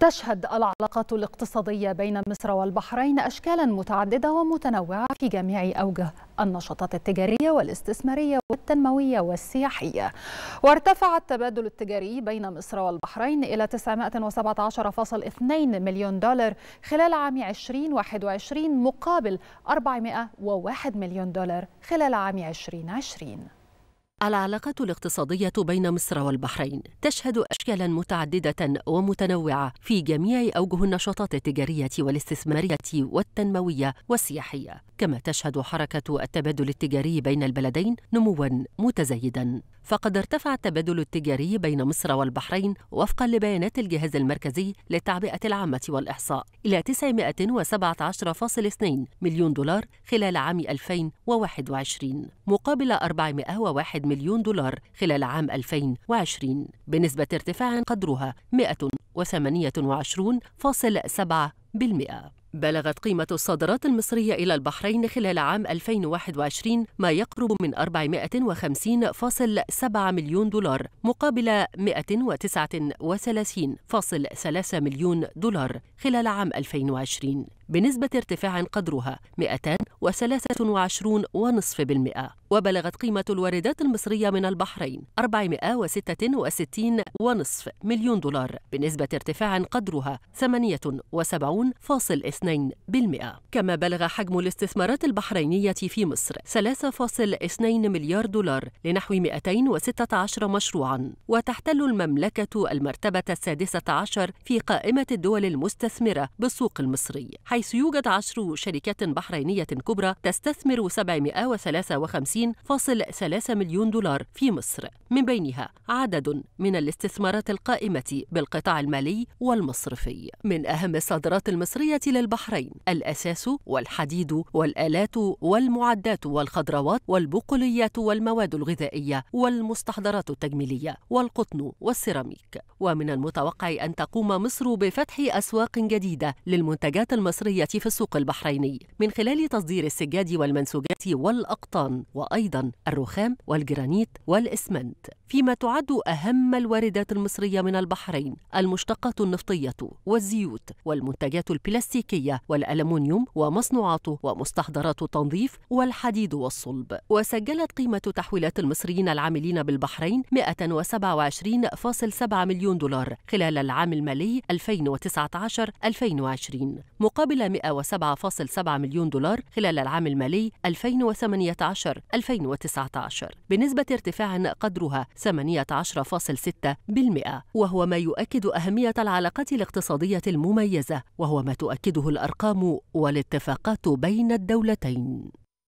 تشهد العلاقات الاقتصادية بين مصر والبحرين أشكالا متعددة ومتنوعة في جميع أوجه النشاطات التجارية والاستثمارية والتنموية والسياحية وارتفع التبادل التجاري بين مصر والبحرين إلى 917.2 مليون دولار خلال عام 2021 مقابل 401 مليون دولار خلال عام 2020 العلاقة الاقتصادية بين مصر والبحرين تشهد أشكالا متعددة ومتنوعة في جميع أوجه النشاطات التجارية والاستثمارية والتنموية والسياحية، كما تشهد حركة التبادل التجاري بين البلدين نموا متزايدا. فقد ارتفع التبادل التجاري بين مصر والبحرين وفقا لبيانات الجهاز المركزي للتعبئة العامة والإحصاء إلى 917.2 مليون دولار خلال عام 2021 مقابل 401 مليون دولار خلال عام 2020 بنسبة ارتفاع قدرها 128.7%. بلغت قيمة الصادرات المصرية إلى البحرين خلال عام 2021 ما يقرب من 450.7 مليون دولار مقابل 139.3 مليون دولار خلال عام 2020 بنسبة ارتفاع قدرها 223.5% وبلغت قيمة الواردات المصرية من البحرين 466.5 مليون دولار بنسبة ارتفاع قدرها 78.2% كما بلغ حجم الاستثمارات البحرينية في مصر 3.2 مليار دولار لنحو 216 مشروعا وتحتل المملكة المرتبة السادسة عشر في قائمة الدول المستثمرة بالسوق المصري حيث حيث يوجد عشر شركات بحرينية كبرى تستثمر 753.3 مليون دولار في مصر من بينها عدد من الاستثمارات القائمة بالقطاع المالي والمصرفي من أهم الصادرات المصرية للبحرين الأساس والحديد والآلات والمعدات والخضروات والبقوليات والمواد الغذائية والمستحضرات التجميلية والقطن والسيراميك ومن المتوقع أن تقوم مصر بفتح أسواق جديدة للمنتجات المصرية المصرية في السوق البحريني من خلال تصدير السجاد والمنسوجات والأقطان وأيضا الرخام والجرانيت والإسمنت فيما تعد أهم الواردات المصرية من البحرين المشتقات النفطية والزيوت والمنتجات البلاستيكية والألمنيوم ومصنوعاته ومستحضرات التنظيف والحديد والصلب وسجلت قيمة تحويلات المصريين العاملين بالبحرين 127.7 مليون دولار خلال العام المالي 2019-2020 مقابل إلى 107.7 مليون دولار خلال العام المالي 2018-2019 بنسبة ارتفاع قدرها 18.6% وهو ما يؤكد أهمية العلاقات الاقتصادية المميزة وهو ما تؤكده الأرقام والاتفاقات بين الدولتين